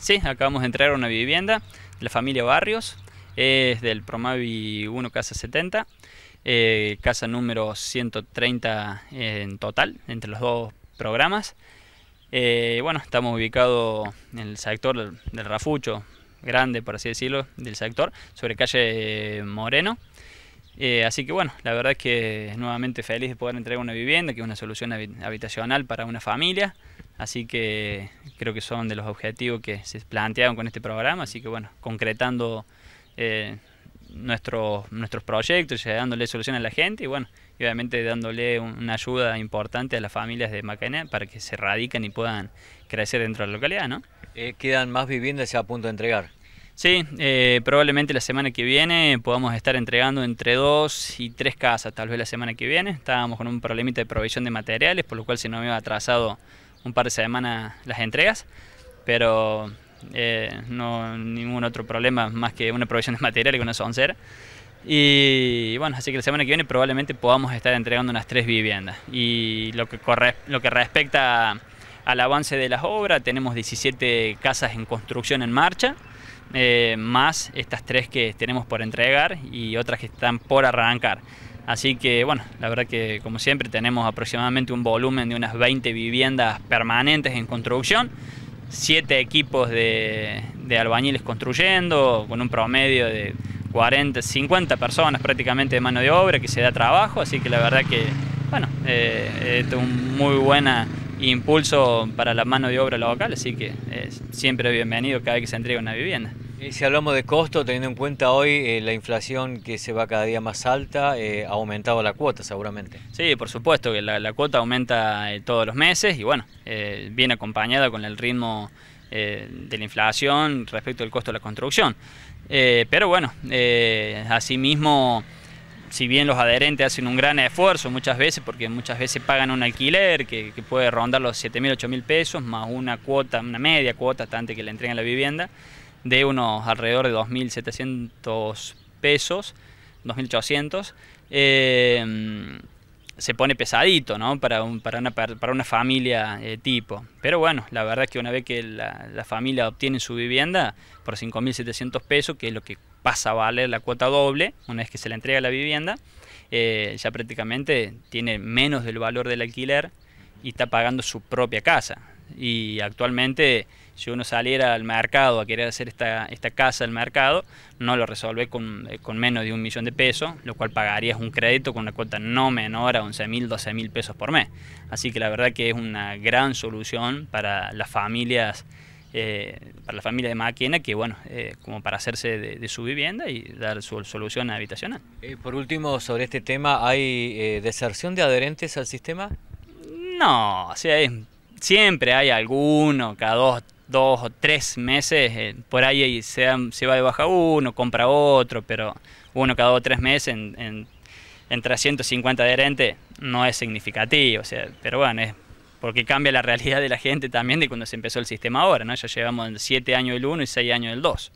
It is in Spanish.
Sí, acabamos de entregar una vivienda de la familia Barrios, es del Promavi 1 Casa 70, eh, casa número 130 en total, entre los dos programas. Eh, bueno, estamos ubicados en el sector del, Rafucho, grande por así decirlo, del sector, sobre calle eh, Moreno. así que bueno, la verdad es que nuevamente feliz de poder entregar una vivienda, que es una solución habitacional para una familia. Así que creo que son de los objetivos que se plantearon con este programa. Así que bueno, concretando eh, nuestros, nuestros proyectos, ya dándole solución a la gente y bueno, obviamente dándole una ayuda importante a las familias de Macaena para que se radiquen y puedan crecer dentro de la localidad, ¿no? Eh, ¿Quedan más viviendas ya a punto de entregar? Sí, eh, probablemente la semana que viene podamos estar entregando entre dos y tres casas, tal vez la semana que viene. Estábamos con un problemita de provisión de materiales, por lo cual se nos había atrasado un par de semanas las entregas, pero eh, no ningún otro problema más que una provisión de material que no son Y, y bueno, así que la semana que viene probablemente podamos estar entregando unas tres viviendas. Y lo que, lo que respecta al avance de las obras, tenemos 17 casas en construcción en marcha, eh, más estas tres que tenemos por entregar y otras que están por arrancar. Así que bueno, la verdad que como siempre tenemos aproximadamente un volumen de unas 20 viviendas permanentes en construcción, 7 equipos de, albañiles construyendo, con un promedio de 40, 50 personas prácticamente de mano de obra que se da trabajo, así que la verdad que bueno, eh, es un muy buen impulso para la mano de obra local, así que es eh, siempre bienvenido cada vez que se entrega una vivienda. Y si hablamos de costo, teniendo en cuenta hoy eh, la inflación que se va cada día más alta, eh, ha aumentado la cuota seguramente. Sí, por supuesto, que la, cuota aumenta eh, todos los meses y bueno, viene acompañada con el ritmo de la inflación respecto al costo de la construcción. pero bueno, asimismo, si bien los adherentes hacen un gran esfuerzo muchas veces, porque muchas veces pagan un alquiler que, puede rondar los 7.000, 8.000 pesos, más una cuota, una media cuota, antes que le entreguen la vivienda, de unos alrededor de 2.700 pesos, 2.800. Eh, se pone pesadito, ¿no? Para, para, una, para una familia eh, tipo. Pero bueno, la verdad es que una vez que la, familia obtiene su vivienda por 5.700 pesos, que es lo que pasa a valer la cuota doble, una vez que se le entrega la vivienda, eh, ya prácticamente tiene menos del valor del alquiler y está pagando su propia casa y actualmente si uno saliera al mercado a querer hacer esta, casa al mercado, no lo resuelve eh, con, menos de un millón de pesos, lo cual pagaría un crédito con una cuota no menor a 11 mil, 12 mil pesos por mes. Así que la verdad que es una gran solución para las familias. Eh, para la familia de Maquena, que bueno, eh, como para hacerse de, su vivienda y dar su solución habitacional. por último, sobre este tema, ¿hay deserción de adherentes al sistema? No, o sea, es siempre hay alguno, cada dos, dos o tres meses, eh, por ahí se, va de baja uno, compra otro, pero uno cada dos o tres meses en, en, 350 adherentes no es significativo, o sea, pero bueno, es porque cambia la realidad de la gente también de cuando se empezó el sistema ahora, ¿no? Ya llevamos siete años el uno y seis años del dos.